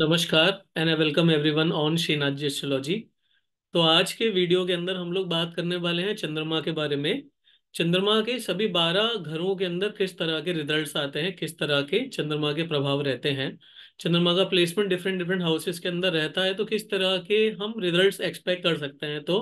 नमस्कार and welcome everyone on Shrinath ji astrology तो आज के वीडियो के अंदर हम लोग बात करने वाले हैं चंद्रमा के बारे में चंद्रमा के सभी बारह घरों के अंदर किस तरह के रिजल्ट्स आते हैं किस तरह के चंद्रमा के प्रभाव रहते हैं चंद्रमा का प्लेसमेंट डिफरेंट डिफरेंट हाउसेस के अंदर रहता है तो किस तरह के हम रिजल्ट एक्सपेक्ट कर सकते हैं तो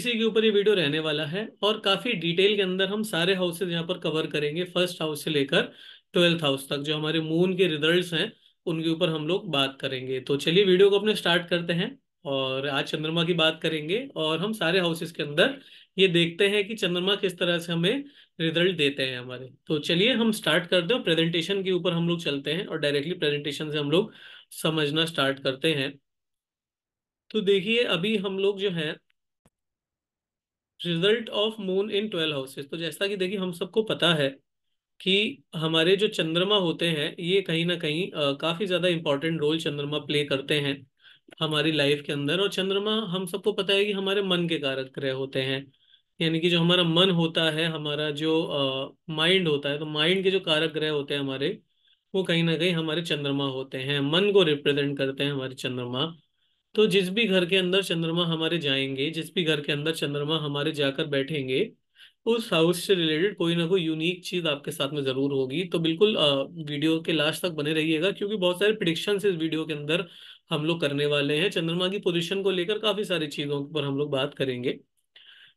इसी के ऊपर ये वीडियो रहने वाला है और काफ़ी डिटेल के अंदर हम सारे हाउसेज यहाँ पर कवर करेंगे फर्स्ट हाउस से लेकर ट्वेल्थ हाउस तक जो हमारे मून के रिजल्ट हैं उनके ऊपर हम लोग बात करेंगे तो चलिए वीडियो को अपने स्टार्ट करते हैं और आज चंद्रमा की बात करेंगे और हम सारे हाउसेस के अंदर ये देखते हैं कि चंद्रमा किस तरह से हमें रिजल्ट देते हैं हमारे तो चलिए हम स्टार्ट करते हैं प्रेजेंटेशन के ऊपर हम लोग चलते हैं और डायरेक्टली प्रेजेंटेशन से हम लोग समझना स्टार्ट करते हैं तो देखिए अभी हम लोग जो है result of moon in twelve houses तो जैसा कि देखिए हम सबको पता है कि हमारे जो चंद्रमा होते हैं ये कहीं ना कहीं आ, काफी ज्यादा इंपॉर्टेंट रोल चंद्रमा प्ले करते हैं हमारी लाइफ के अंदर और चंद्रमा हम सबको पता है कि हमारे मन के कारक ग्रह होते हैं यानी कि जो हमारा मन होता है हमारा जो माइंड होता है तो माइंड के जो कारक ग्रह होते हैं हमारे वो कहीं ना कहीं हमारे चंद्रमा होते हैं मन को रिप्रेजेंट करते हैं हमारे चंद्रमा तो जिस भी घर के अंदर चंद्रमा हमारे जाएंगे जिस भी घर के अंदर चंद्रमा हमारे जाकर बैठेंगे उस तो हाउस से रिलेटेड कोई ना कोई यूनिक चीज आपके साथ में जरूर होगी तो बिल्कुल वीडियो के लास्ट तक बने रहिएगा क्योंकि बहुत सारे प्रिडिक्शन इस वीडियो के अंदर हम लोग करने वाले हैं चंद्रमा की पोजिशन को लेकर काफी सारी चीजों पर हम लोग बात करेंगे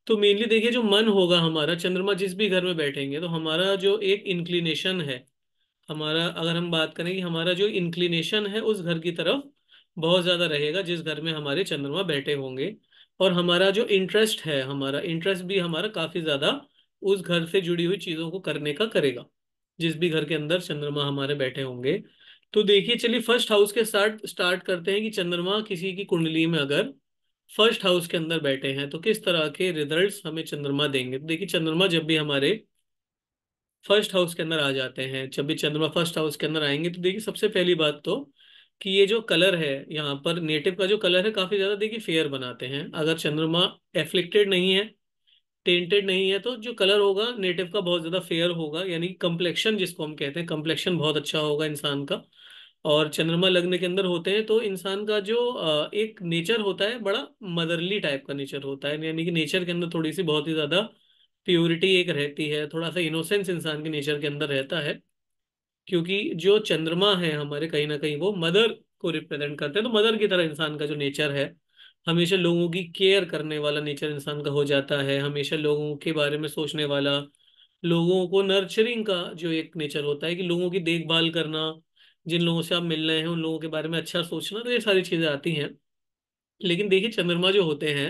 तो मेनली देखिए जो मन होगा हमारा चंद्रमा जिस भी घर में बैठेंगे तो हमारा जो एक इंक्लिनेशन है हमारा अगर हम बात करें कि हमारा जो इंक्लिनेशन है उस घर की तरफ बहुत ज्यादा रहेगा जिस घर में हमारे चंद्रमा बैठे होंगे और हमारा जो इंटरेस्ट है हमारा इंटरेस्ट भी हमारा काफ़ी ज़्यादा उस घर से जुड़ी हुई चीज़ों को करने का करेगा जिस भी घर के अंदर चंद्रमा हमारे बैठे होंगे तो देखिए चलिए फर्स्ट हाउस के साथ स्टार्ट करते हैं कि चंद्रमा किसी की कुंडली में अगर फर्स्ट हाउस के अंदर बैठे हैं तो किस तरह के रिजल्ट्स हमें चंद्रमा देंगे तो देखिए चंद्रमा जब भी हमारे फर्स्ट हाउस के अंदर आ जाते हैं जब भी चंद्रमा फर्स्ट हाउस के अंदर आएंगे तो देखिए सबसे पहली बात तो कि ये जो कलर है यहाँ पर नेटिव का जो कलर है काफी ज्यादा देखिए फेयर बनाते हैं अगर चंद्रमा एफ्लिक्टेड नहीं है टेंटेड नहीं है तो जो कलर होगा नेटिव का बहुत ज्यादा फेयर होगा यानी कम्प्लेक्शन जिसको हम कहते हैं कम्प्लेक्शन बहुत अच्छा होगा इंसान का और चंद्रमा लग्न के अंदर होते हैं तो इंसान का जो एक नेचर होता है बड़ा मदरली टाइप का नेचर होता है यानी कि नेचर के अंदर थोड़ी सी बहुत ही ज्यादा प्योरिटी एक रहती है थोड़ा सा इनोसेंस इंसान के नेचर के अंदर रहता है क्योंकि जो चंद्रमा है हमारे कहीं ना कहीं वो मदर को रिप्रेजेंट करते हैं तो मदर की तरह इंसान का जो नेचर है हमेशा लोगों की केयर करने वाला नेचर इंसान का हो जाता है हमेशा लोगों के बारे में सोचने वाला लोगों को नर्चरिंग का जो एक नेचर होता है कि लोगों की देखभाल करना जिन लोगों से आप मिल रहे हैं उन लोगों के बारे में अच्छा सोचना तो ये सारी चीज़ें आती हैं लेकिन देखिए चंद्रमा जो होते हैं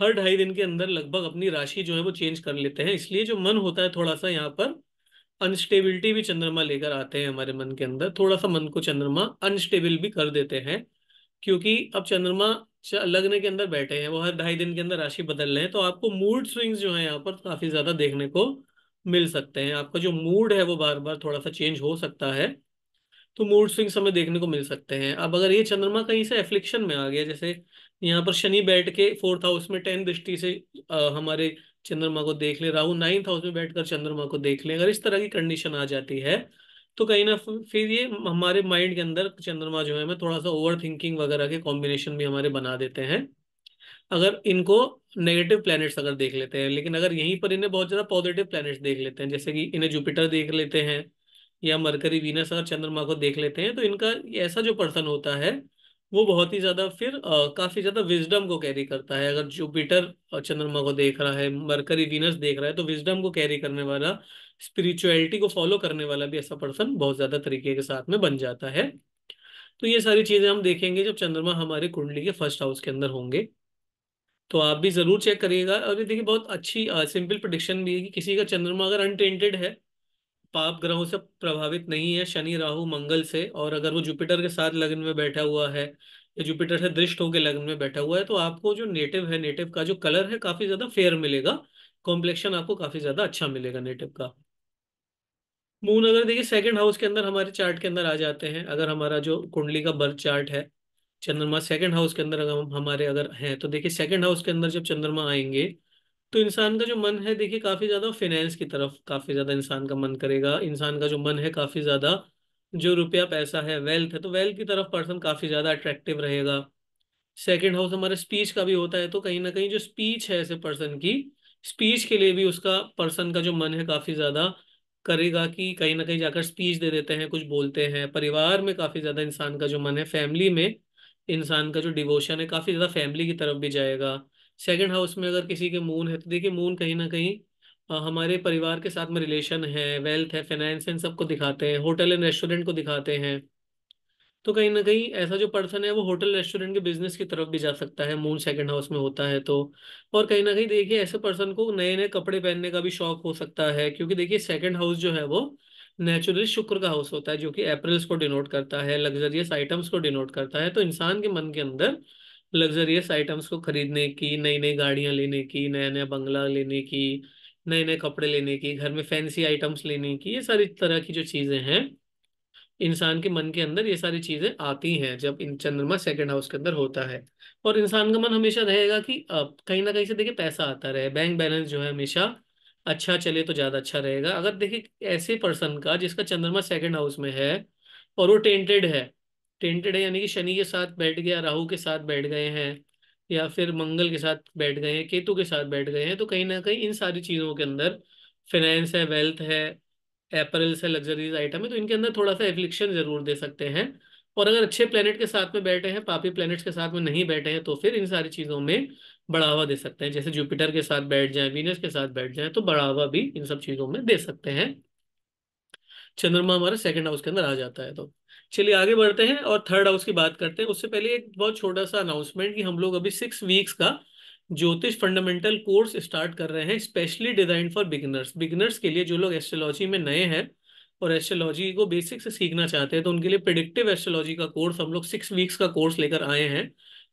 हर ढाई दिन के अंदर लगभग अपनी राशि जो है वो चेंज कर लेते हैं इसलिए जो मन होता है थोड़ा सा यहाँ पर अनस्टेबिलिटी भी चंद्रमा लेकर आते हैं हमारे मन के अंदर थोड़ा सा मन को चंद्रमा अनस्टेबल भी कर देते हैं क्योंकि अब चंद्रमा लग्न के अंदर बैठे हैं वो हर ढाई दिन के अंदर राशि बदल रहे हैं तो आपको मूड स्विंग्स जो है यहाँ पर काफी ज्यादा देखने को मिल सकते हैं आपका जो मूड है वो बार बार थोड़ा सा चेंज हो सकता है तो मूड स्विंग हमें देखने को मिल सकते हैं अब अगर ये चंद्रमा कहीं से एफ्लिक्शन में आ गया जैसे यहाँ पर शनि बैठ के फोर्थ हाउस में टेन दृष्टि से आ, हमारे चंद्रमा को देख ले राहु नाइन्थ हाउस में बैठकर चंद्रमा को देख ले अगर इस तरह की कंडीशन आ जाती है तो कहीं ना फिर ये हमारे माइंड के अंदर चंद्रमा जो है मैं थोड़ा सा ओवर थिंकिंग वगैरह के कॉम्बिनेशन भी हमारे बना देते हैं अगर इनको नेगेटिव प्लैनेट्स अगर देख लेते हैं लेकिन अगर यहीं पर इन्हें बहुत ज़्यादा पॉजिटिव प्लैनेट्स देख लेते हैं जैसे कि इन्हें जुपिटर देख लेते हैं या मरकरी वीनस अगर चंद्रमा को देख लेते हैं तो इनका ऐसा जो पर्सन होता है वो बहुत ही ज्यादा फिर आ, काफी ज्यादा विजडम को कैरी करता है अगर जुपिटर चंद्रमा को देख रहा है मरकरी वीनस देख रहा है तो विजडम को कैरी करने वाला स्पिरिचुअलिटी को फॉलो करने वाला भी ऐसा पर्सन बहुत ज्यादा तरीके के साथ में बन जाता है तो ये सारी चीजें हम देखेंगे जब चंद्रमा हमारे कुंडली के फर्स्ट हाउस के अंदर होंगे तो आप भी जरूर चेक करिएगा और ये देखिए बहुत अच्छी सिंपल प्रडिक्शन भी है कि किसी का चंद्रमा अगर अनटेंटेड है पाप ग्रहों से प्रभावित नहीं है शनि राहु मंगल से और अगर वो जुपिटर के साथ लग्न में बैठा हुआ है या जुपिटर से दृष्ट होकर लग्न में बैठा हुआ है तो आपको जो नेटिव है नेटिव का जो कलर है काफी ज्यादा फेयर मिलेगा कॉम्प्लेक्शन आपको काफी ज्यादा अच्छा मिलेगा नेटिव का मून अगर देखिए सेकंड हाउस के अंदर हमारे चार्ट के अंदर आ जाते हैं अगर हमारा जो कुंडली का बर्थ चार्ट है चंद्रमा सेकंड हाउस के अंदर अगर हमारे अगर हैं तो देखिए सेकंड हाउस के अंदर जब चंद्रमा आएंगे तो इंसान का जो मन है देखिए काफी ज्यादा फाइनेंस की तरफ काफी ज्यादा इंसान का मन करेगा इंसान का जो मन है काफी ज्यादा जो रुपया पैसा है वेल्थ है तो वेल्थ की तरफ पर्सन काफी ज्यादा अट्रैक्टिव रहेगा सेकेंड हाउस हमारे स्पीच का भी होता है तो कहीं ना कहीं जो स्पीच है ऐसे पर्सन की स्पीच के लिए भी उसका पर्सन का जो मन है काफी ज्यादा करेगा कि कहीं ना कहीं जाकर स्पीच दे देते हैं कुछ बोलते हैं परिवार में काफी ज्यादा इंसान का जो मन है फैमिली में इंसान का जो डिवोशन है काफी ज्यादा फैमिली की तरफ भी जाएगा सेकंड हाउस में अगर किसी के मून है तो देखिए मून कहीं ना कहीं हमारे परिवार के साथ में रिलेशन है वेल्थ है फाइनेंस इन सबको दिखाते हैं होटल एंड रेस्टोरेंट को दिखाते हैं तो कहीं ना कहीं ऐसा जो पर्सन है वो होटल रेस्टोरेंट के बिजनेस की तरफ भी जा सकता है मून सेकंड हाउस में होता है तो और कहीं ना कहीं देखिए ऐसे पर्सन को नए नए कपड़े पहनने का भी शौक हो सकता है क्योंकि देखिए सेकंड हाउस जो है वो नेचुरली शुक्र का हाउस होता है जो कि अप्रैल्स को डिनोट करता है लग्जरियस आइटम्स को डिनोट करता है तो इंसान के मन के अंदर लग्जरियस आइटम्स को खरीदने की नई नई गाड़ियां लेने की नया नया बंगला लेने की नए नए कपड़े लेने की घर में फैंसी आइटम्स लेने की ये सारी तरह की जो चीज़ें हैं इंसान के मन के अंदर ये सारी चीज़ें आती हैं जब इन चंद्रमा सेकंड हाउस के अंदर होता है और इंसान का मन हमेशा रहेगा कि कहीं ना कहीं से देखिए पैसा आता रहे बैंक बैलेंस जो है हमेशा अच्छा चले तो ज़्यादा अच्छा रहेगा अगर देखिए ऐसे पर्सन का जिसका चंद्रमा सेकेंड हाउस में है और वो टेंटेड है टेंटेड है यानी कि शनि के साथ बैठ गया राहु के साथ बैठ गए हैं या फिर मंगल के साथ बैठ गए हैं केतु के साथ बैठ गए हैं तो कहीं ना कहीं इन सारी चीज़ों के अंदर फिनेंस है वेल्थ है एपरल्स है लग्जरीज आइटम है तो इनके अंदर थोड़ा सा एफ्लिक्शन जरूर दे सकते हैं और अगर अच्छे प्लैनेट के साथ में बैठे हैं पापी प्लेनेट्स के साथ में नहीं बैठे हैं तो फिर इन सारी चीज़ों में बढ़ावा दे सकते हैं जैसे जुपिटर के साथ बैठ जाए वीनस के साथ बैठ जाए तो बढ़ावा भी इन सब चीज़ों में दे सकते हैं चंद्रमा हमारे सेकेंड हाउस के अंदर आ जाता है तो चलिए आगे बढ़ते हैं और थर्ड हाउस की बात करते हैं उससे पहले एक बहुत छोटा सा अनाउंसमेंट कि हम लोग अभी सिक्स वीक्स का ज्योतिष फंडामेंटल कोर्स स्टार्ट कर रहे हैं specially design for beginners beginners के लिए जो लोग एस्ट्रोलॉजी में नए हैं और एस्ट्रोलॉजी को बेसिक से सीखना चाहते हैं तो उनके लिए प्रिडिक्टिव एस्ट्रोलॉजी का कोर्स हम लोग सिक्स वीक्स का कोर्स लेकर आए हैं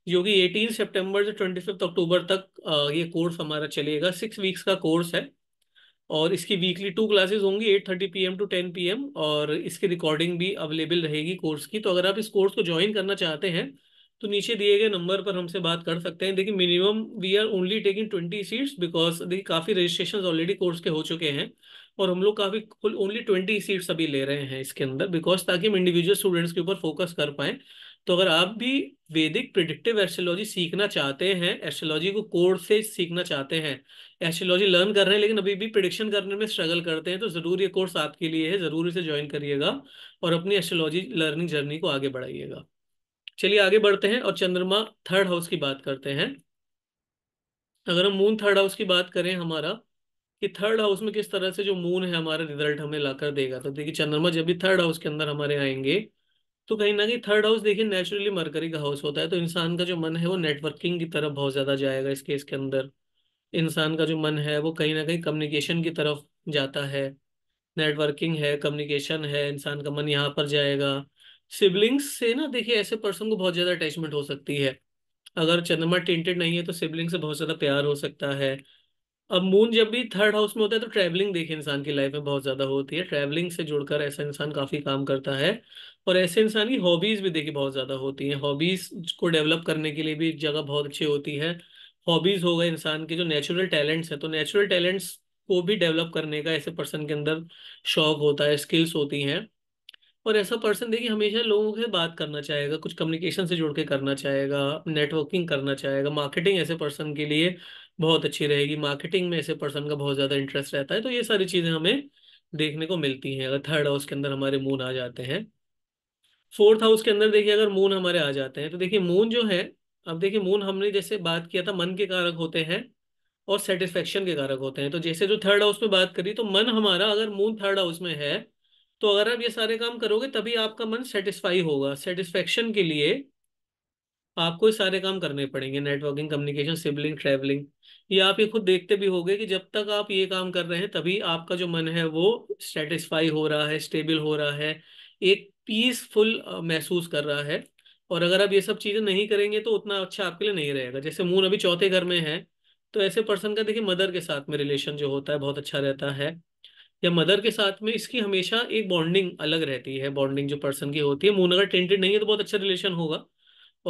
जो कि एटीन सेप्टेम्बर से ट्वेंटी फिफ्थ अक्टूबर तक ये कोर्स हमारा चलेगा सिक्स वीक्स का कोर्स है और इसकी वीकली टू क्लासेस होंगी eight thirty P M to ten P M और इसकी रिकॉर्डिंग भी अवेलेबल रहेगी कोर्स की तो अगर आप इस कोर्स को ज्वाइन करना चाहते हैं तो नीचे दिए गए नंबर पर हमसे बात कर सकते हैं देखिए minimum we are only taking twenty seats because देखिए काफ़ी रजिस्ट्रेशन ऑलरेडी कोर्स के हो चुके हैं और हम लोग काफ़ी ओनली ट्वेंटी सीट्स अभी ले रहे हैं इसके अंदर बिकॉज ताकि हम इंडिविजुअल स्टूडेंट्स के ऊपर फोकस कर पाएँ तो अगर आप भी वैदिक प्रिडिक्टिव एस्ट्रोलॉजी सीखना चाहते हैं एस्ट्रोलॉजी को कोर्स से सीखना चाहते हैं एस्ट्रोलॉजी लर्न कर रहे हैं लेकिन अभी भी प्रिडिक्शन करने में स्ट्रगल करते हैं तो ज़रूर ये कोर्स आपके लिए है ज़रूर इसे ज्वाइन करिएगा और अपनी एस्ट्रोलॉजी लर्निंग जर्नी को आगे बढ़ाइएगा चलिए आगे बढ़ते हैं और चंद्रमा थर्ड हाउस की बात करते हैं अगर हम मून थर्ड हाउस की बात करें हमारा कि थर्ड हाउस में किस तरह से जो मून है हमारा रिजल्ट हमें लाकर देगा तो देखिए चंद्रमा जब भी थर्ड हाउस के अंदर हमारे आएंगे तो कहीं ना कहीं थर्ड हाउस देखिए नेचुरली मरकरी का हाउस होता है तो इंसान का जो मन है वो नेटवर्किंग की तरफ बहुत ज्यादा जाएगा इस केस के अंदर इंसान का जो मन है वो कहीं ना कहीं कम्युनिकेशन की तरफ जाता है नेटवर्किंग है कम्युनिकेशन है इंसान का मन यहाँ पर जाएगा सिबलिंग्स से ना देखिए ऐसे पर्सन को बहुत ज़्यादा अटैचमेंट हो सकती है अगर चंद्रमा टेंटेड नहीं है तो सिबलिंग से बहुत ज़्यादा प्यार हो सकता है अब मून जब भी थर्ड हाउस में होता है तो ट्रैवलिंग देखिए इंसान की लाइफ में बहुत ज्यादा होती है ट्रैवलिंग से जुड़कर ऐसा इंसान काफी काम करता है और ऐसे इंसान की हॉबीज भी देखिए बहुत ज्यादा होती हैं हॉबीज को डेवलप करने के लिए भी जगह बहुत अच्छी होती है हॉबीज हो गए इंसान के जो नेचुरल टैलेंट्स हैं तो नेचुरल टैलेंट्स को भी डेवलप करने का ऐसे पर्सन के अंदर शौक होता है स्किल्स होती हैं और ऐसा पर्सन देखिए हमेशा लोगों से बात करना चाहेगा कुछ कम्युनिकेशन से जुड़ के करना चाहेगा नेटवर्किंग करना चाहेगा मार्केटिंग ऐसे पर्सन के लिए बहुत अच्छी रहेगी मार्केटिंग में ऐसे पर्सन का बहुत ज़्यादा इंटरेस्ट रहता है तो ये सारी चीज़ें हमें देखने को मिलती हैं अगर थर्ड हाउस के अंदर हमारे मून आ जाते हैं फोर्थ हाउस के अंदर देखिए अगर मून हमारे आ जाते हैं तो देखिए मून जो है अब देखिए मून हमने जैसे बात किया था मन के कारक होते हैं और सेटिस्फेक्शन के कारक होते हैं तो जैसे जो थर्ड हाउस में बात करी तो मन हमारा अगर मून थर्ड हाउस में है तो अगर आप ये सारे काम करोगे तभी आपका मन सेटिस्फाई होगा सेटिस्फेक्शन के लिए आपको ही सारे काम करने पड़ेंगे नेटवर्किंग कम्युनिकेशन सिबलिंग ट्रैवलिंग ये आप ये खुद देखते भी होंगे कि जब तक आप ये काम कर रहे हैं तभी आपका जो मन है वो सेटिस्फाई हो रहा है स्टेबल हो रहा है एक पीसफुल महसूस कर रहा है और अगर आप ये सब चीज़ें नहीं करेंगे तो उतना अच्छा आपके लिए नहीं रहेगा जैसे मून अभी चौथे घर में है तो ऐसे पर्सन का देखिए मदर के साथ में रिलेशन जो होता है बहुत अच्छा रहता है या मदर के साथ में इसकी हमेशा एक बॉन्डिंग अलग रहती है बॉन्डिंग जो पर्सन की होती है मून अगर टेंटेड नहीं है तो बहुत अच्छा रिलेशन होगा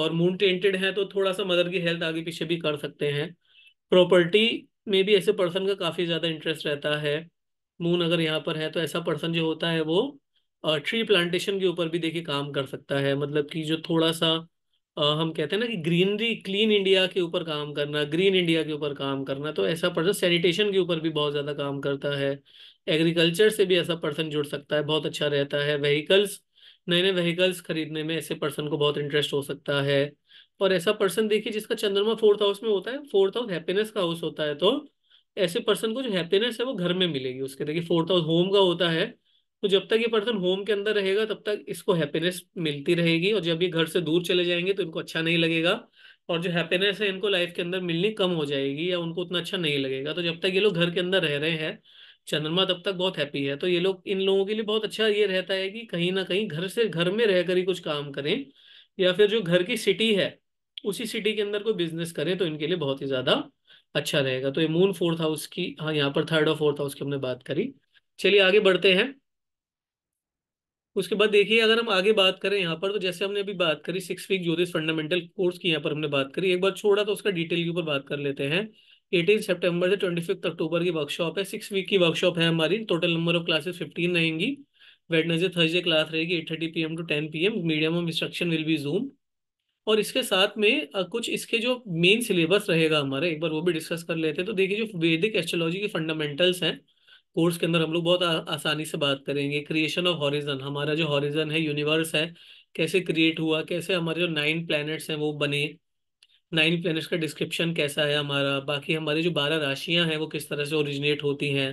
और मून टेंटेड हैं तो थोड़ा सा मदर की हेल्थ आगे पीछे भी कर सकते हैं प्रॉपर्टी में भी ऐसे पर्सन का काफ़ी ज़्यादा इंटरेस्ट रहता है मून अगर यहाँ पर है तो ऐसा पर्सन जो होता है वो ट्री प्लांटेशन के ऊपर भी देखिए काम कर सकता है मतलब कि जो थोड़ा सा आ, हम कहते हैं ना कि ग्रीनरी क्लीन इंडिया के ऊपर काम करना ग्रीन इंडिया के ऊपर काम करना तो ऐसा पर्सन सैनिटेशन के ऊपर भी बहुत ज़्यादा काम करता है एग्रीकल्चर से भी ऐसा पर्सन जुड़ सकता है बहुत अच्छा रहता है व्हीकल्स नए नए व्हीकल्स खरीदने में ऐसे पर्सन को बहुत इंटरेस्ट हो सकता है और ऐसा पर्सन देखिए जिसका चंद्रमा फोर्थ हाउस में होता है फोर्थ हाउस हैप्पीनेस का हाउस होता है तो ऐसे पर्सन को जो हैप्पीनेस है वो घर में मिलेगी उसके देखिए फोर्थ हाउस होम का होता है तो जब तक ये पर्सन होम के अंदर रहेगा तब तक इसको हैप्पीनेस मिलती रहेगी और जब ये घर से दूर चले जाएंगे तो इनको अच्छा नहीं लगेगा और जो हैप्पीनेस है इनको लाइफ के अंदर मिलनी कम हो जाएगी या उनको उतना अच्छा नहीं लगेगा तो जब तक ये लोग घर के अंदर रह रहे हैं चंद्रमा तब तक बहुत हैप्पी है तो ये लोग इन लोगों के लिए बहुत अच्छा ये रहता है कि कहीं ना कहीं घर से घर में रहकर ही कुछ काम करें या फिर जो घर की सिटी है उसी सिटी के अंदर कोई बिजनेस करें तो इनके लिए बहुत ही ज्यादा अच्छा रहेगा तो ये मून फोर्थ हाउस की हाँ यहाँ पर थर्ड और फोर्थ हाउस की हमने बात करी चलिए आगे बढ़ते हैं उसके बाद देखिए अगर हम आगे बात करें यहाँ पर तो जैसे हमने अभी बात करी six week Jyotish fundamental course की यहाँ पर हमने बात करी एक बार छोड़ा तो उसका डिटेल के ऊपर बात कर लेते हैं एटीन सेप्टेम्बर से ट्वेंटी फिफ्थ अक्टूबर की वर्कशॉप है सिक्स वीक की वर्कशॉप है हमारी total number of classes fifteen रहेंगी वेडनेसडे थर्सडे क्लास रहेगी eight thirty P M to ten P M medium of instruction will be Zoom और इसके साथ में कुछ इसके जो मेन सिलेबस रहेगा हमारा एक बार वो भी डिस्कस कर लेते हैं तो देखिए जो वैदिक एस्ट्रोलॉजी के फंडामेंटल्स हैं कोर्स के अंदर हम लोग बहुत आ, आसानी से बात करेंगे क्रिएशन ऑफ हॉरिजन हमारा जो हॉरिजन है यूनिवर्स है कैसे क्रिएट हुआ कैसे हमारे जो नाइन प्लैनेट्स हैं वो बने नाइन प्लैनेट्स का डिस्क्रिप्शन कैसा है हमारा बाकी हमारी जो बारह राशियां हैं वो किस तरह से ओरिजिनेट होती हैं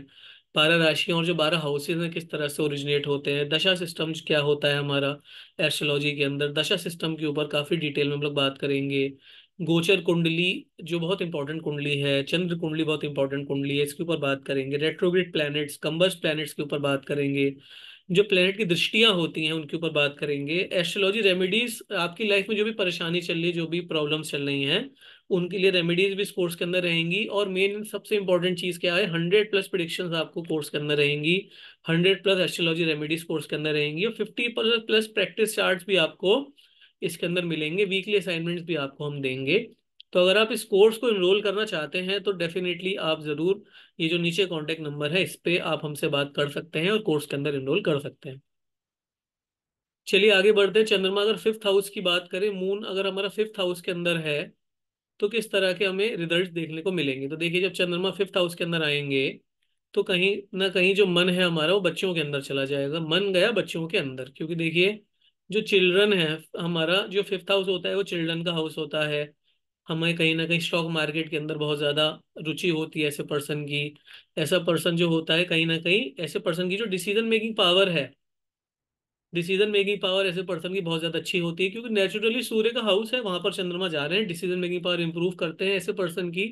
बारह राशियां और जो बारह हाउसेज हैं किस तरह से ओरिजिनेट होते हैं दशा सिस्टम क्या होता है हमारा एस्ट्रोलॉजी के अंदर दशा सिस्टम के ऊपर काफ़ी डिटेल में हम लोग बात करेंगे गोचर कुंडली जो बहुत इंपॉर्टेंट कुंडली है चंद्र कुंडली बहुत इंपॉर्टेंट कुंडली है इसके ऊपर बात करेंगे रेट्रोग्रेड प्लैनेट्स कंबस्ट प्लैनेट्स के ऊपर बात करेंगे जो प्लेनेट की दृष्टियां होती हैं उनके ऊपर बात करेंगे एस्ट्रोलॉजी रेमेडीज आपकी लाइफ में जो भी परेशानी चल रही है जो भी प्रॉब्लम्स चल रही हैं उनके लिए रेमेडीज भी इस कोर्स के अंदर रहेंगी और मेन सबसे इंपॉर्टेंट चीज़ क्या है हंड्रेड प्लस प्रिडिक्शन आपको कोर्स के अंदर रहेंगी hundred plus astrology remedies course के अंदर रहेंगी और फिफ्टी प्लस प्रैक्टिस चार्ट भी आपको इसके अंदर मिलेंगे वीकली असाइनमेंट्स भी आपको हम देंगे तो अगर आप इस कोर्स को इनरोल करना चाहते हैं तो डेफिनेटली आप ज़रूर ये जो नीचे कॉन्टेक्ट नंबर है इस पर आप हमसे बात कर सकते हैं और कोर्स के अंदर इनरोल कर सकते हैं चलिए आगे बढ़ते हैं चंद्रमा अगर फिफ्थ हाउस की बात करें मून अगर हमारा फिफ्थ हाउस के अंदर है तो किस तरह के हमें रिजल्ट देखने को मिलेंगे तो देखिए जब चंद्रमा फिफ्थ हाउस के अंदर आएंगे तो कहीं ना कहीं जो मन है हमारा वो बच्चों के अंदर चला जाएगा मन गया बच्चों के अंदर क्योंकि देखिए जो चिल्ड्रन है हमारा जो फिफ्थ हाउस होता है वो चिल्ड्रन का हाउस होता है हमें कहीं ना कहीं स्टॉक मार्केट के अंदर बहुत ज़्यादा रुचि होती है ऐसे पर्सन की ऐसा पर्सन जो होता है कहीं ना कहीं ऐसे पर्सन की जो डिसीजन मेकिंग पावर है डिसीजन मेकिंग पावर ऐसे पर्सन की बहुत ज़्यादा अच्छी होती है क्योंकि नेचुरली सूर्य का हाउस है वहाँ पर चंद्रमा जा रहे हैं डिसीजन मेकिंग पावर इंप्रूव करते हैं ऐसे पर्सन की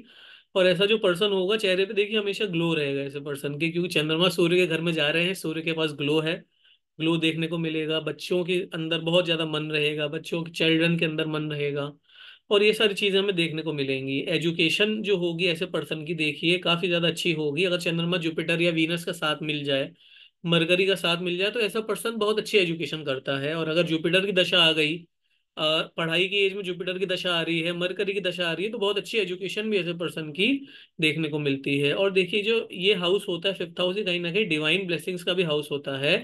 और ऐसा जो पर्सन होगा चेहरे पे देखिए हमेशा ग्लो रहेगा ऐसे पर्सन के क्योंकि चंद्रमा सूर्य के घर में जा रहे हैं सूर्य के पास ग्लो है ग्लो देखने को मिलेगा बच्चों के अंदर बहुत ज़्यादा मन रहेगा बच्चों के चिल्ड्रन के अंदर मन रहेगा और ये सारी चीज़ें हमें देखने को मिलेंगी एजुकेशन जो होगी ऐसे पर्सन की देखिए काफ़ी ज़्यादा अच्छी होगी अगर चंद्रमा जुपिटर या वीनस का साथ मिल जाए मरकरी का साथ मिल जाए तो ऐसा पर्सन बहुत अच्छी एजुकेशन करता है और अगर जुपिटर की दशा आ गई पढ़ाई की एज में जुपिटर की दशा आ रही है मरकरी की दशा आ रही है तो बहुत अच्छी एजुकेशन भी ऐसे पर्सन की देखने को मिलती है और देखिए जो ये हाउस होता है फिफ्थ हाउस ही कहीं ना कहीं डिवाइन ब्लेसिंग्स का भी हाउस होता है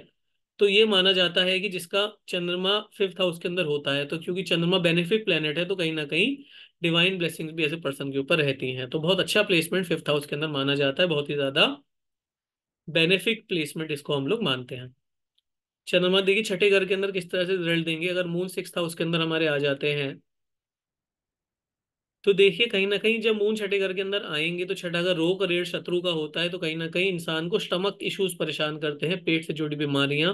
तो ये माना जाता है कि जिसका चंद्रमा फिफ्थ हाउस के अंदर होता है तो क्योंकि चंद्रमा बेनिफिट प्लेनेट है तो कहीं ना कहीं डिवाइन ब्लेसिंग्स भी ऐसे पर्सन के ऊपर रहती हैं तो बहुत अच्छा प्लेसमेंट फिफ्थ हाउस के अंदर माना जाता है बहुत ही ज्यादा बेनिफिट प्लेसमेंट इसको हम लोग मानते हैं चंद्रमा देखिए छठे घर के अंदर किस तरह से रिजल्ट देंगे अगर मून सिक्स हाउस के अंदर हमारे आ जाते हैं तो देखिए कहीं ना कहीं जब मून छठे घर के अंदर आएंगे तो छठा घर रोग रेड शत्रु का होता है तो कहीं ना कहीं इंसान को स्टमक इश्यूज परेशान करते हैं पेट से जुड़ी बीमारियां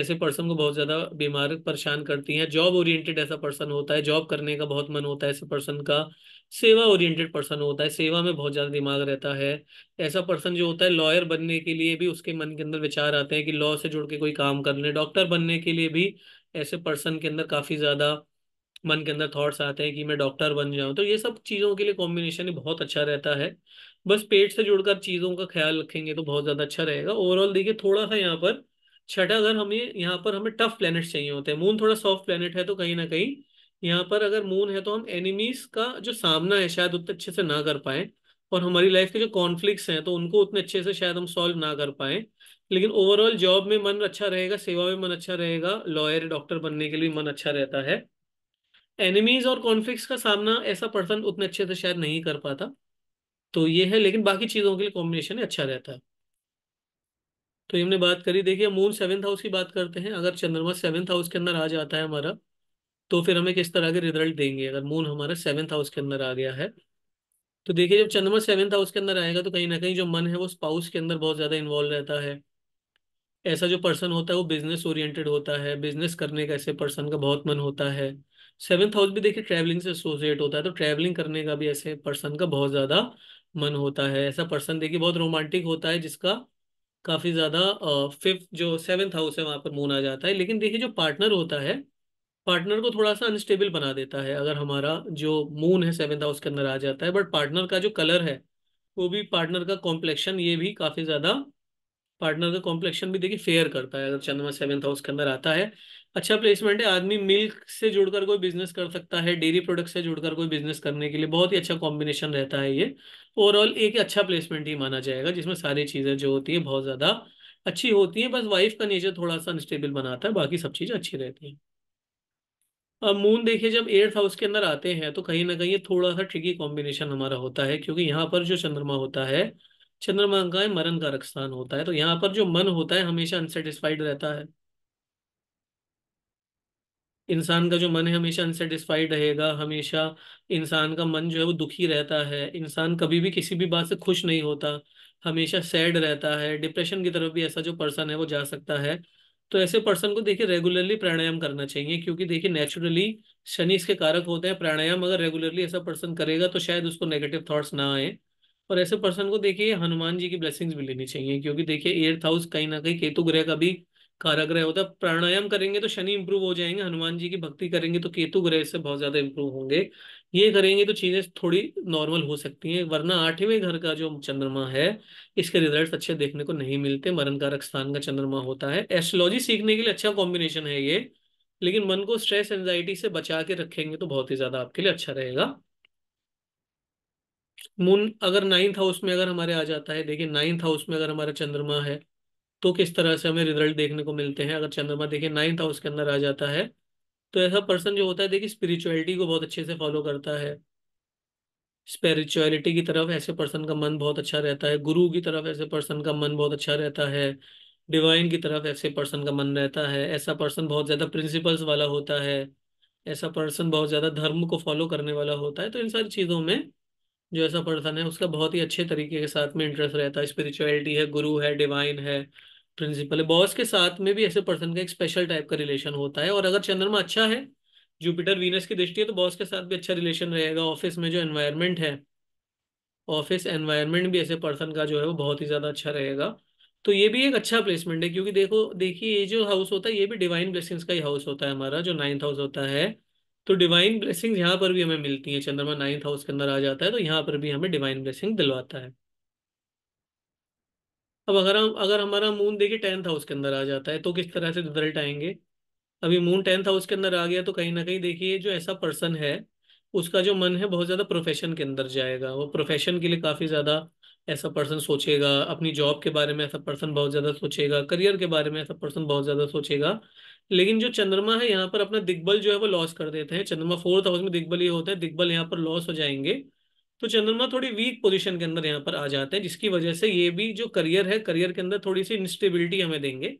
ऐसे पर्सन को बहुत ज्यादा बीमार परेशान करती हैं जॉब ओरिएंटेड ऐसा पर्सन होता है जॉब करने का बहुत मन होता है ऐसे पर्सन का सेवा ओरिएंटेड पर्सन होता है सेवा में बहुत ज्यादा दिमाग रहता है ऐसा पर्सन जो होता है लॉयर बनने के लिए भी उसके मन के अंदर विचार आते हैं कि लॉ से जुड़ के कोई काम कर ले डॉक्टर बनने के लिए भी ऐसे पर्सन के अंदर काफी ज्यादा मन के अंदर थॉट्स आते हैं कि मैं डॉक्टर बन जाऊं तो ये सब चीज़ों के लिए कॉम्बिनेशन ही बहुत अच्छा रहता है बस पेट से जुड़कर चीज़ों का ख्याल रखेंगे तो बहुत ज़्यादा अच्छा रहेगा ओवरऑल देखिए थोड़ा सा यहाँ पर छठा घर हमें यहाँ पर हमें टफ प्लेनेट चाहिए होते हैं मून थोड़ा सॉफ्ट प्लेनेट है तो कहीं ना कहीं यहाँ पर अगर मून है तो हम एनिमीज का जो सामना है शायद उतने अच्छे से ना कर पाए और हमारी लाइफ के जो कॉन्फ्लिक्ट हैं तो उनको उतने अच्छे से शायद हम सॉल्व ना कर पाए लेकिन ओवरऑल जॉब में मन अच्छा रहेगा सेवा में मन अच्छा रहेगा लॉयर डॉक्टर बनने के लिए मन अच्छा रहता है एनिमीज और कॉन्फ्लिक्ट का सामना ऐसा पर्सन उतने अच्छे से शायद नहीं कर पाता तो ये है लेकिन बाकी चीज़ों के लिए कॉम्बिनेशन अच्छा रहता है तो हमने बात करी देखिए मून सेवन्थ हाउस की बात करते हैं अगर चंद्रमा सेवन्थ हाउस के अंदर आ जाता है हमारा तो फिर हमें किस तरह के रिजल्ट देंगे अगर मून हमारा सेवन्थ हाउस के अंदर आ गया है तो देखिए जब चंद्रमा सेवन्थ हाउस के अंदर आएगा तो कहीं ना कहीं जो मन है वो स्पाउस के अंदर बहुत ज़्यादा इन्वॉल्व रहता है ऐसा जो पर्सन होता है वो बिजनेस ओरिएंटेड होता है बिजनेस करने का ऐसे पर्सन का बहुत मन होता है सेवेंथ हाउस भी देखिए ट्रैवलिंग से एसोसिएट होता है तो ट्रैवलिंग करने का भी ऐसे पर्सन का बहुत ज़्यादा मन होता है ऐसा पर्सन देखिए बहुत रोमांटिक होता है जिसका काफ़ी ज़्यादा फिफ्थ जो सेवन्थ हाउस है वहाँ पर मून आ जाता है लेकिन देखिए जो पार्टनर होता है पार्टनर को थोड़ा सा अनस्टेबल बना देता है अगर हमारा जो मून है सेवन्थ हाउस के अंदर आ जाता है बट पार्टनर का जो कलर है वो भी पार्टनर का कॉम्प्लेक्शन ये भी काफ़ी ज़्यादा पार्टनर का कॉम्प्लेक्शन भी देखिए फेयर करता है अगर चंद्रमा सेवेंथ हाउस के अंदर आता है अच्छा प्लेसमेंट है आदमी मिल्क से जुड़कर कोई बिजनेस कर सकता है डेयरी प्रोडक्ट से जुड़कर कोई बिजनेस करने के लिए बहुत ही अच्छा कॉम्बिनेशन रहता है ये ओवरऑल एक अच्छा प्लेसमेंट ही माना जाएगा जिसमें सारी चीज़ें जो होती है बहुत ज़्यादा अच्छी होती है बस वाइफ का नेचर थोड़ा सा अनस्टेबल बनाता है बाकी सब चीज़ें अच्छी रहती हैं अब मून देखिए जब एट्थ हाउस के अंदर आते हैं तो कहीं ना कहीं ये थोड़ा सा ट्रिकी कॉम्बिनेशन हमारा होता है क्योंकि यहाँ पर जो चंद्रमा होता है चंद्रमा का मरण का स्थान होता है तो यहाँ पर जो मन होता है हमेशा अनसेटिस्फाइड रहता है इंसान का जो मन है हमेशा अनसेटिस्फाइड रहेगा हमेशा इंसान का मन जो है वो दुखी रहता है इंसान कभी भी किसी भी बात से खुश नहीं होता हमेशा सैड रहता है डिप्रेशन की तरफ भी ऐसा जो पर्सन है वो जा सकता है तो ऐसे पर्सन को देखिए रेगुलरली प्राणायाम करना चाहिए क्योंकि देखिए नेचुरली शनि इसके कारक होते हैं प्राणायाम अगर रेगुलरली ऐसा पर्सन करेगा तो शायद उसको नेगेटिव थॉट्स ना आए और ऐसे पर्सन को देखिए हनुमान जी की ब्लेसिंग्स भी लेनी चाहिए क्योंकि देखिए एर्थ हाउस कहीं ना कहीं केतु ग्रह का भी कारक ग्रह होता है प्राणायाम करेंगे तो शनि इंप्रूव हो जाएंगे हनुमान जी की भक्ति करेंगे तो केतु ग्रह से बहुत ज्यादा इंप्रूव होंगे ये करेंगे तो चीजें थोड़ी नॉर्मल हो सकती हैं वरना आठवें घर का जो चंद्रमा है इसके रिजल्ट अच्छे देखने को नहीं मिलते मरण कारक स्थान का चंद्रमा होता है एस्ट्रोलॉजी सीखने के लिए अच्छा कॉम्बिनेशन है ये लेकिन मन को स्ट्रेस एंजाइटी से बचा के रखेंगे तो बहुत ही ज्यादा आपके लिए अच्छा रहेगा मून अगर नाइन्थ हाउस में अगर हमारे आ जाता है देखिए नाइन्थ हाउस में अगर हमारा चंद्रमा है तो किस तरह से हमें रिजल्ट देखने को मिलते हैं अगर चंद्रमा देखिए नाइन्थ हाउस के अंदर आ जाता है तो ऐसा पर्सन जो होता है देखिए स्पिरिचुअलिटी को बहुत अच्छे से फॉलो करता है स्पिरिचुअलिटी की तरफ ऐसे पर्सन का मन बहुत अच्छा रहता है गुरु की तरफ ऐसे पर्सन का मन बहुत अच्छा रहता है डिवाइन की तरफ ऐसे पर्सन का मन रहता है ऐसा पर्सन बहुत ज़्यादा प्रिंसिपल्स वाला होता है ऐसा पर्सन बहुत ज़्यादा धर्म को फॉलो करने वाला होता है तो इन सारी चीज़ों में जो ऐसा पर्सन है उसका बहुत ही अच्छे तरीके के साथ में इंटरेस्ट रहता है स्पिरिचुअलिटी है गुरु है डिवाइन है प्रिंसिपल है बॉस के साथ में भी ऐसे पर्सन का एक स्पेशल टाइप का रिलेशन होता है और अगर चंद्रमा अच्छा है जुपिटर वीनस की दृष्टि है तो बॉस के साथ भी अच्छा रिलेशन रहेगा ऑफिस में जो एनवायरमेंट है ऑफिस एनवायरमेंट भी ऐसे पर्सन का जो है वो बहुत ही ज़्यादा अच्छा रहेगा तो ये भी एक अच्छा प्लेसमेंट है क्योंकि देखो देखिए ये जो हाउस होता है ये भी डिवाइन ब्लेसिंग्स का ही हाउस होता है हमारा जो नाइन्थ हाउस होता है तो डिवाइन ब्लेसिंग्स यहाँ पर भी हमें मिलती है चंद्रमा नाइन्थ हाउस के अंदर आ जाता है तो यहाँ पर भी हमें डिवाइन ब्लेसिंग दिलवाता है अब अगर हम अगर हमारा मून देखिए टेंथ हाउस के अंदर आ जाता है तो किस तरह से रिजल्ट आएंगे अभी मून टेंथ हाउस के अंदर आ गया तो कहीं ना कहीं देखिए जो ऐसा पर्सन है उसका जो मन है बहुत ज़्यादा प्रोफेशन के अंदर जाएगा वो प्रोफेशन के लिए काफ़ी ज़्यादा ऐसा पर्सन सोचेगा अपनी जॉब के बारे में ऐसा पर्सन बहुत ज़्यादा सोचेगा करियर के बारे में ऐसा पर्सन बहुत ज़्यादा सोचेगा लेकिन जो चंद्रमा है यहाँ पर अपना दिग्बल जो है वो लॉस कर देते हैं चंद्रमा फोर्थ हाउस में दिग्बल ये होता है दिग्बल यहाँ पर लॉस हो जाएंगे तो चंद्रमा थोड़ी वीक पोजिशन के अंदर यहाँ पर आ जाते हैं जिसकी वजह से ये भी जो करियर है करियर के अंदर थोड़ी सी इंस्टेबिलिटी हमें देंगे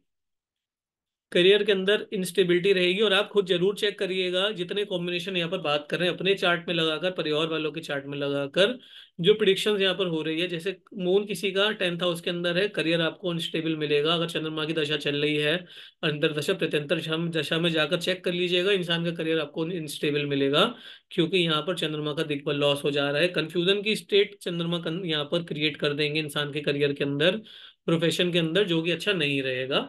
करियर के अंदर इंस्टेबिलिटी रहेगी और आप खुद जरूर चेक करिएगा जितने कॉम्बिनेशन यहाँ पर बात कर रहे हैं अपने चार्ट में लगाकर परिवार वालों के चार्ट में लगाकर जो प्रिडिक्शन यहाँ पर हो रही है जैसे मून किसी का टेंथ हाउस के अंदर है करियर आपको अनस्टेबल मिलेगा अगर चंद्रमा की दशा चल रही है अंतर दशा प्रत्यंतर दशा में जाकर चेक कर लीजिएगा इंसान का करियर आपको इनस्टेबल मिलेगा क्योंकि यहाँ पर चंद्रमा का दिग्बल लॉस हो जा रहा है कन्फ्यूजन की स्टेट चंद्रमा यहाँ पर क्रिएट कर देंगे इंसान के करियर के अंदर प्रोफेशन के अंदर जो कि अच्छा नहीं रहेगा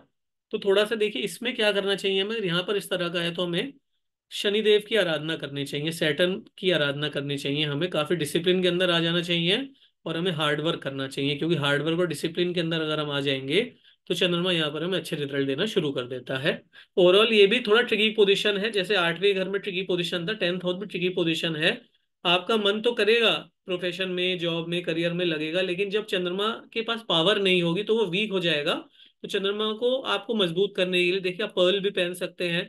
तो थोड़ा सा देखिए इसमें क्या करना चाहिए हमें यहाँ पर इस तरह का है तो हमें शनिदेव की आराधना करनी चाहिए सैटर्न की आराधना करनी चाहिए हमें काफी डिसिप्लिन के अंदर आ जाना चाहिए और हमें हार्डवर्क करना चाहिए क्योंकि हार्डवर्क और डिसिप्लिन के अंदर अगर हम आ जाएंगे तो चंद्रमा यहाँ पर हमें अच्छे रिजल्ट देना शुरू कर देता है ओवरऑल ये भी थोड़ा ट्रिकी पोजिशन है जैसे आठवें घर में ट्रिकी पोजिशन था टेंथ हाउस में ट्रिकी पोजिशन है आपका मन तो करेगा प्रोफेशन में जॉब में करियर में लगेगा लेकिन जब चंद्रमा के पास पावर नहीं होगी तो वो वीक हो जाएगा तो चंद्रमा को आपको मजबूत करने के लिए देखिए आप पर्ल भी पहन सकते हैं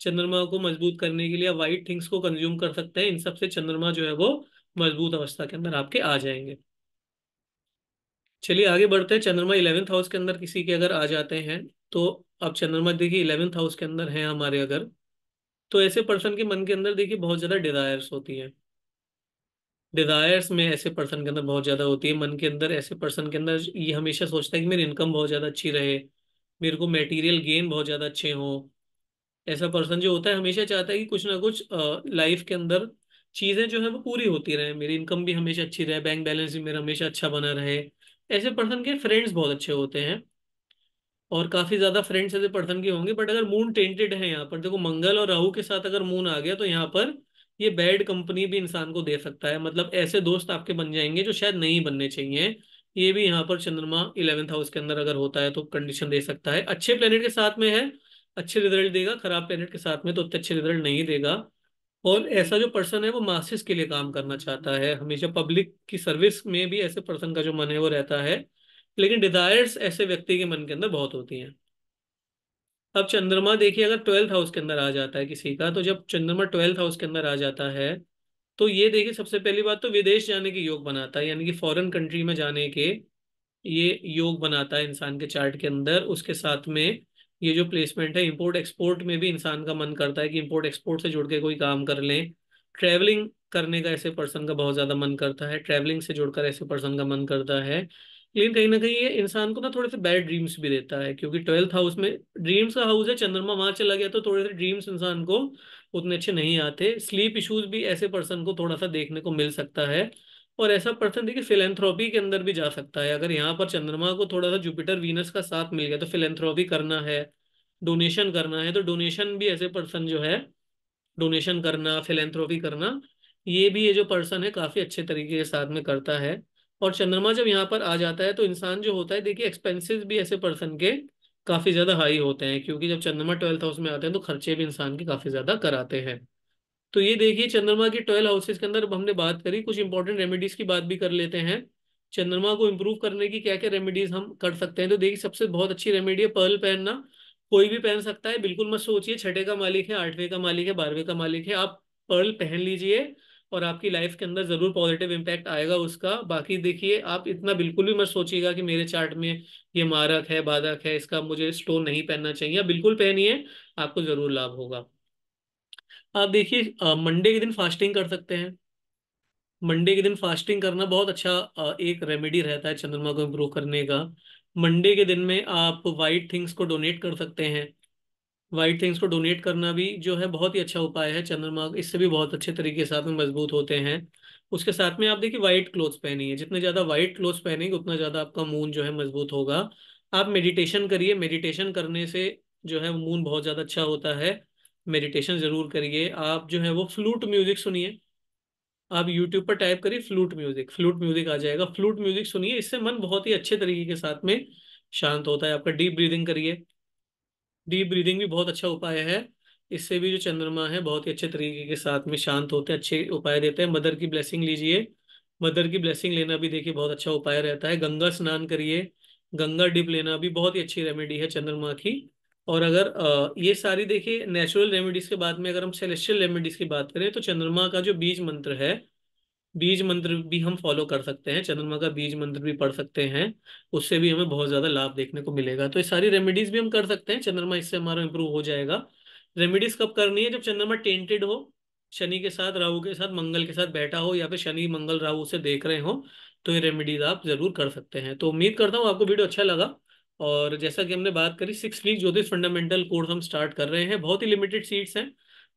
चंद्रमा को मजबूत करने के लिए व्हाइट थिंग्स को कंज्यूम कर सकते हैं इन सबसे चंद्रमा जो है वो मजबूत अवस्था के अंदर आपके आ जाएंगे चलिए आगे बढ़ते हैं चंद्रमा इलेवेंथ हाउस के अंदर किसी के अगर आ जाते हैं तो अब चंद्रमा देखिए इलेवेंथ हाउस के अंदर है हमारे अगर तो ऐसे पर्सन के मन के अंदर देखिए बहुत ज्यादा डिजायर्स होती है डिजायर्स में ऐसे पर्सन के अंदर बहुत ज़्यादा होती है मन के अंदर ऐसे पर्सन के अंदर ये हमेशा सोचता है कि मेरी इनकम बहुत ज़्यादा अच्छी रहे मेरे को मेटीरियल गेन बहुत ज़्यादा अच्छे हों ऐसा पर्सन जो होता है हमेशा चाहता है कि कुछ ना कुछ लाइफ के अंदर चीज़ें जो है वो पूरी होती रहे मेरी इनकम भी हमेशा अच्छी रहे बैंक बैलेंस भी मेरा हमेशा अच्छा बना रहे ऐसे पर्सन के फ्रेंड्स बहुत अच्छे होते हैं और काफ़ी ज़्यादा फ्रेंड्स ऐसे पर्सन के होंगे बट अगर मून टेंटेड है यहाँ पर देखो मंगल और राहु के साथ अगर मून आ गया तो यहाँ पर ये बैड कंपनी भी इंसान को दे सकता है मतलब ऐसे दोस्त आपके बन जाएंगे जो शायद नहीं बनने चाहिए ये भी यहाँ पर चंद्रमा इलेवेंथ हाउस के अंदर अगर होता है तो कंडीशन दे सकता है अच्छे प्लेनेट के साथ में है अच्छे रिजल्ट देगा खराब प्लेनेट के साथ में तो उतने अच्छे रिजल्ट नहीं देगा और ऐसा जो पर्सन है वो मासिस के लिए काम करना चाहता है हमेशा पब्लिक की सर्विस में भी ऐसे पर्सन का जो मन है वो रहता है लेकिन डिजायर्स ऐसे व्यक्ति के मन के अंदर बहुत होती हैं अब चंद्रमा देखिए अगर ट्वेल्थ हाउस के अंदर आ जाता है किसी का तो जब चंद्रमा ट्वेल्थ हाउस के अंदर आ जाता है तो ये देखिए सबसे पहली बात तो विदेश जाने के योग बनाता है यानी कि फॉरेन कंट्री में जाने के ये योग बनाता है इंसान के चार्ट के अंदर उसके साथ में ये जो प्लेसमेंट है इम्पोर्ट एक्सपोर्ट में भी इंसान का मन करता है कि इम्पोर्ट एक्सपोर्ट से जुड़ के कोई काम कर लें ट्रैवलिंग करने का ऐसे पर्सन का बहुत ज़्यादा मन करता है ट्रैवलिंग से जुड़कर ऐसे पर्सन का मन करता है लेकिन कहीं ना कहीं ये इंसान को ना थोड़े से बैड ड्रीम्स भी देता है क्योंकि ट्वेल्थ हाउस में ड्रीम्स का हाउस है चंद्रमा वहां चला गया तो थोड़े से ड्रीम्स इंसान को उतने अच्छे नहीं आते स्लीप इश्यूज भी ऐसे पर्सन को थोड़ा सा देखने को मिल सकता है और ऐसा पर्सन देखिए फिलेंथ्रोपी के अंदर भी जा सकता है अगर यहाँ पर चंद्रमा को थोड़ा सा जुपिटर वीनस का साथ मिल गया तो फिलेंथ्रोपी करना है डोनेशन करना है तो डोनेशन भी ऐसे पर्सन जो है डोनेशन करना फिलेंथ्रोपी करना ये भी ये जो पर्सन है काफ़ी अच्छे तरीके के साथ में करता है और चंद्रमा जब यहाँ पर आ जाता है तो इंसान जो होता है देखिए एक्सपेंसिस भी ऐसे पर्सन के काफ़ी ज़्यादा हाई होते हैं क्योंकि जब चंद्रमा ट्वेल्थ हाउस में आते हैं तो खर्चे भी इंसान के काफ़ी ज़्यादा कराते हैं तो ये देखिए चंद्रमा की ट्वेल्थ हाउसेज के अंदर अब हमने बात करी कुछ इंपॉर्टेंट रेमेडीज़ की बात भी कर लेते हैं चंद्रमा को इम्प्रूव करने की क्या क्या रेमेडीज़ हम कर सकते हैं तो देखिए सबसे बहुत अच्छी रेमेडी है पर्ल पहनना कोई भी पहन सकता है बिल्कुल मत सोचिए छठे का मालिक है आठवें का मालिक है बारहवें का मालिक है आप पर्ल पहन लीजिए और आपकी लाइफ के अंदर ज़रूर पॉजिटिव इम्पैक्ट आएगा उसका बाकी देखिए आप इतना बिल्कुल भी मत सोचिएगा कि मेरे चार्ट में ये मारक है बाधक है इसका मुझे स्टोन नहीं पहनना चाहिए बिल्कुल पहनिए आपको ज़रूर लाभ होगा आप देखिए मंडे के दिन फास्टिंग कर सकते हैं मंडे के दिन फास्टिंग करना बहुत अच्छा आ, एक रेमेडी रहता है चंद्रमा को इम्प्रूव करने का मंडे के दिन में आप वाइट थिंग्स को डोनेट कर सकते हैं वाइट थिंग्स को डोनेट करना भी जो है बहुत ही अच्छा उपाय है चंद्रमा इससे भी बहुत अच्छे तरीके साथ में मजबूत होते हैं उसके साथ में आप देखिए वाइट क्लोथ्स पहनिए जितने ज़्यादा वाइट क्लोथ्स पहनेंगे उतना ज़्यादा आपका मून जो है मजबूत होगा आप मेडिटेशन करिए मेडिटेशन करने से जो है मून बहुत ज़्यादा अच्छा होता है मेडिटेशन ज़रूर करिए आप जो है वो फ्लूट म्यूज़िक सुनिए आप यूट्यूब पर टाइप करिए फ्लूट म्यूज़िक फ्लूट म्यूज़िक आ जाएगा फ्लूट म्यूज़िक सुनिए इससे मन बहुत ही अच्छे तरीके के साथ में शांत होता है आपका डीप ब्रीदिंग करिए डीप ब्रीदिंग भी बहुत अच्छा उपाय है इससे भी जो चंद्रमा है बहुत ही अच्छे तरीके के साथ में शांत होते हैं अच्छे उपाय देते हैं मदर की ब्लेसिंग लीजिए मदर की ब्लेसिंग लेना भी देखिए बहुत अच्छा उपाय रहता है गंगा स्नान करिए गंगा डिप लेना भी बहुत ही अच्छी रेमेडी है चंद्रमा की और अगर ये सारी देखिए नेचुरल रेमेडीज के बाद में अगर हम सेलेशियल रेमेडीज की बात करें तो चंद्रमा का जो बीज मंत्र है बीज मंत्र भी हम फॉलो कर सकते हैं चंद्रमा का बीज मंत्र भी पढ़ सकते हैं उससे भी हमें बहुत ज्यादा लाभ देखने को मिलेगा तो ये सारी रेमेडीज भी हम कर सकते हैं चंद्रमा इससे हमारा इंप्रूव हो जाएगा रेमेडीज कब करनी है जब चंद्रमा टेंटेड हो शनि के साथ राहु के साथ मंगल के साथ बैठा हो या फिर शनि मंगल राहु से देख रहे हो तो ये रेमेडीज आप जरूर कर सकते हैं तो उम्मीद करता हूँ आपको वीडियो अच्छा लगा और जैसा कि हमने बात करी six week Jyotish fundamental course हम स्टार्ट कर रहे हैं बहुत ही लिमिटेड सीट्स हैं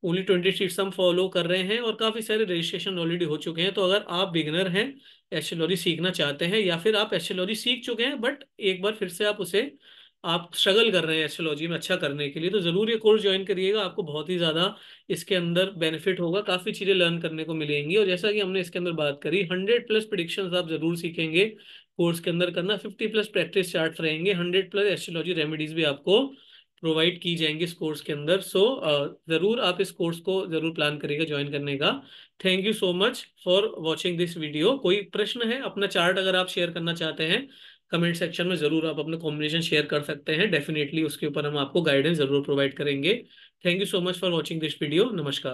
ओनली ट्वेंटी सीट्स हम फॉलो कर रहे हैं और काफ़ी सारे रजिस्ट्रेशन ऑलरेडी हो चुके हैं तो अगर आप बिगनर हैं एस्ट्रोलॉजी सीखना चाहते हैं या फिर आप एस्ट्रोलॉजी सीख चुके हैं बट एक बार फिर से आप उसे आप स्ट्रगल कर रहे हैं एस्ट्रोलॉजी में अच्छा करने के लिए तो ज़रूर ये कोर्स ज्वाइन करिएगा आपको बहुत ही ज़्यादा इसके अंदर बेनिफिट होगा काफ़ी चीज़ें लर्न करने को मिलेंगी और जैसा कि हमने इसके अंदर बात करी हंड्रेड प्लस प्रडिक्शन आप ज़रूर सीखेंगे कोर्स के अंदर करना फिफ्टी प्लस प्रैक्टिस चार्ट रहेंगे हंड्रेड प्लस एस्ट्रोलॉजी रेमेडीज़ भी आपको प्रोवाइड की जाएंगी इस कोर्स के अंदर सो so, uh, ज़रूर आप इस कोर्स को ज़रूर प्लान करिएगा ज्वाइन करने का thank you so much for watching this video कोई प्रश्न है अपना चार्ट अगर आप शेयर करना चाहते हैं कमेंट सेक्शन में ज़रूर आप अपने कॉम्बिनेशन शेयर कर सकते हैं डेफिनेटली उसके ऊपर हम आपको गाइडेंस ज़रूर प्रोवाइड करेंगे thank you so much for watching this video नमस्कार